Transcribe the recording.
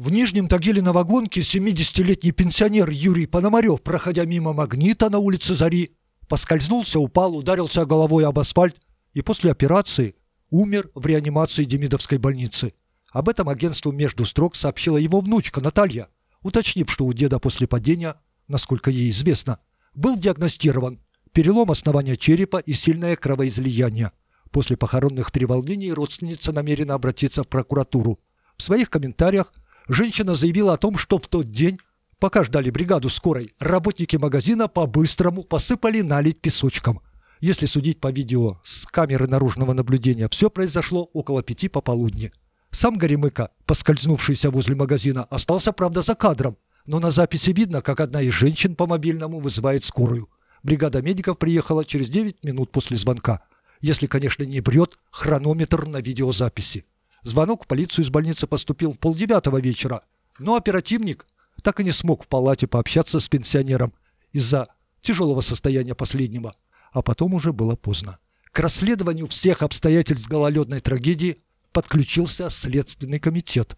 В Нижнем Тагиле на вагонке 70-летний пенсионер Юрий Пономарев, проходя мимо магнита на улице Зари, поскользнулся, упал, ударился головой об асфальт и после операции умер в реанимации Демидовской больницы. Об этом агентству «Между строк» сообщила его внучка Наталья, уточнив, что у деда после падения, насколько ей известно, был диагностирован перелом основания черепа и сильное кровоизлияние. После похоронных треволнений родственница намерена обратиться в прокуратуру. В своих комментариях – женщина заявила о том, что в тот день, пока ждали бригаду скорой, работники магазина по-быстрому посыпали налить песочком. Если судить по видео с камеры наружного наблюдения, все произошло около пяти пополудни. Сам Горемыка, поскользнувшийся возле магазина, остался, правда, за кадром, но на записи видно, как одна из женщин по мобильному вызывает скорую. Бригада медиков приехала через 9 минут после звонка. Если, конечно, не бред хронометр на видеозаписи. Звонок в полицию из больницы поступил в полдевятого вечера, но оперативник так и не смог в палате пообщаться с пенсионером из-за тяжелого состояния последнего, а потом уже было поздно. К расследованию всех обстоятельств гололедной трагедии подключился Следственный комитет.